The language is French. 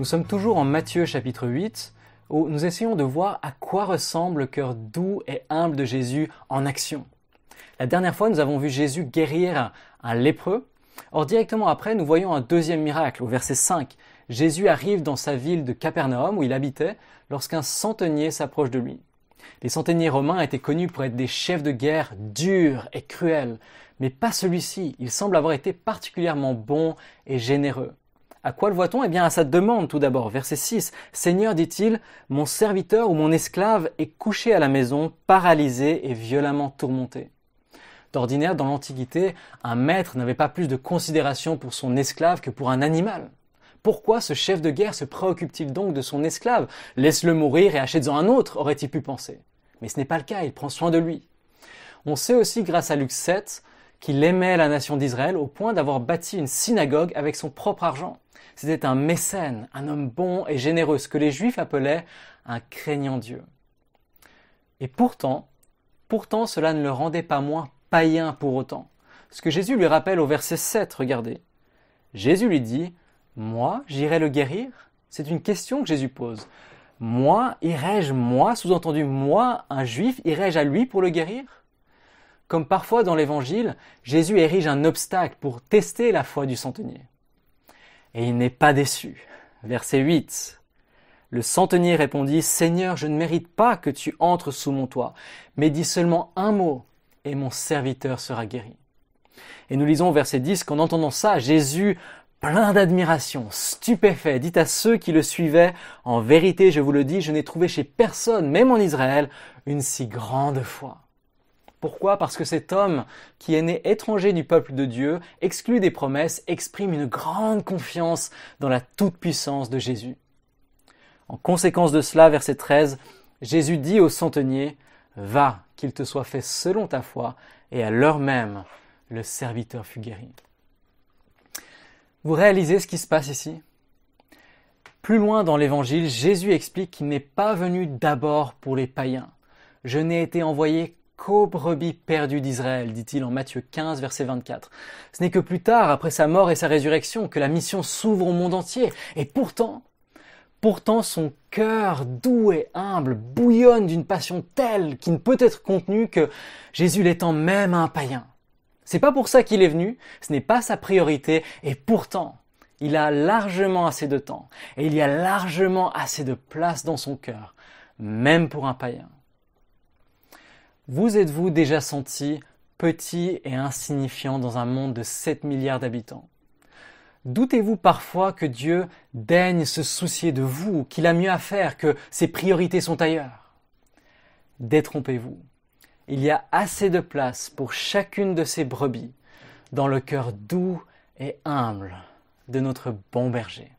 Nous sommes toujours en Matthieu chapitre 8 où nous essayons de voir à quoi ressemble le cœur doux et humble de Jésus en action. La dernière fois, nous avons vu Jésus guérir un, lépreux. Or, directement après, nous voyons un deuxième miracle au verset 5. Jésus arrive dans sa ville de Capernaum où il habitait lorsqu'un centenier s'approche de lui. Les centeniers romains étaient connus pour être des chefs de guerre durs et cruels, mais pas celui-ci. Il semble avoir été particulièrement bon et généreux. À quoi le voit-on Eh bien à sa demande tout d'abord. Verset 6. Seigneur, dit-il, mon serviteur ou mon esclave est couché à la maison, paralysé et violemment tourmenté. D'ordinaire, dans l'Antiquité, un maître n'avait pas plus de considération pour son esclave que pour un animal. Pourquoi ce chef de guerre se préoccupe-t-il donc de son esclave Laisse-le mourir et achète-en un autre, aurait-il pu penser. Mais ce n'est pas le cas, il prend soin de lui. On sait aussi grâce à Luc 7 qu'il aimait la nation d'Israël au point d'avoir bâti une synagogue avec son propre argent. C'était un mécène, un homme bon et généreux, ce que les Juifs appelaient un craignant Dieu. Et pourtant, pourtant cela ne le rendait pas moins païen pour autant. Ce que Jésus lui rappelle au verset 7, regardez. Jésus lui dit, Moi, j'irai le guérir C'est une question que Jésus pose. Moi, irai-je, moi, sous-entendu, moi, un juif, irai-je à lui pour le guérir comme parfois dans l'Évangile, Jésus érige un obstacle pour tester la foi du centenier. Et il n'est pas déçu. Verset 8. Le centenier répondit, Seigneur, je ne mérite pas que tu entres sous mon toit, mais dis seulement un mot, et mon serviteur sera guéri. Et nous lisons au verset 10 qu'en entendant ça, Jésus, plein d'admiration, stupéfait, dit à ceux qui le suivaient, En vérité, je vous le dis, je n'ai trouvé chez personne, même en Israël, une si grande foi. Pourquoi Parce que cet homme, qui est né étranger du peuple de Dieu, exclu des promesses, exprime une grande confiance dans la toute-puissance de Jésus. En conséquence de cela, verset 13, Jésus dit au centenier, Va, qu'il te soit fait selon ta foi, et à l'heure même, le serviteur fut guéri. Vous réalisez ce qui se passe ici Plus loin dans l'Évangile, Jésus explique qu'il n'est pas venu d'abord pour les païens. Je n'ai été envoyé qu'aux brebis perdu d'Israël, dit-il en Matthieu 15, verset 24. Ce n'est que plus tard, après sa mort et sa résurrection, que la mission s'ouvre au monde entier. Et pourtant, pourtant son cœur doux et humble bouillonne d'une passion telle qui ne peut être contenue que Jésus l'étant même un païen. C'est pas pour ça qu'il est venu, ce n'est pas sa priorité, et pourtant, il a largement assez de temps, et il y a largement assez de place dans son cœur, même pour un païen. Vous êtes-vous déjà senti petit et insignifiant dans un monde de 7 milliards d'habitants Doutez-vous parfois que Dieu daigne se soucier de vous, qu'il a mieux à faire, que ses priorités sont ailleurs Détrompez-vous. Il y a assez de place pour chacune de ces brebis dans le cœur doux et humble de notre bon berger.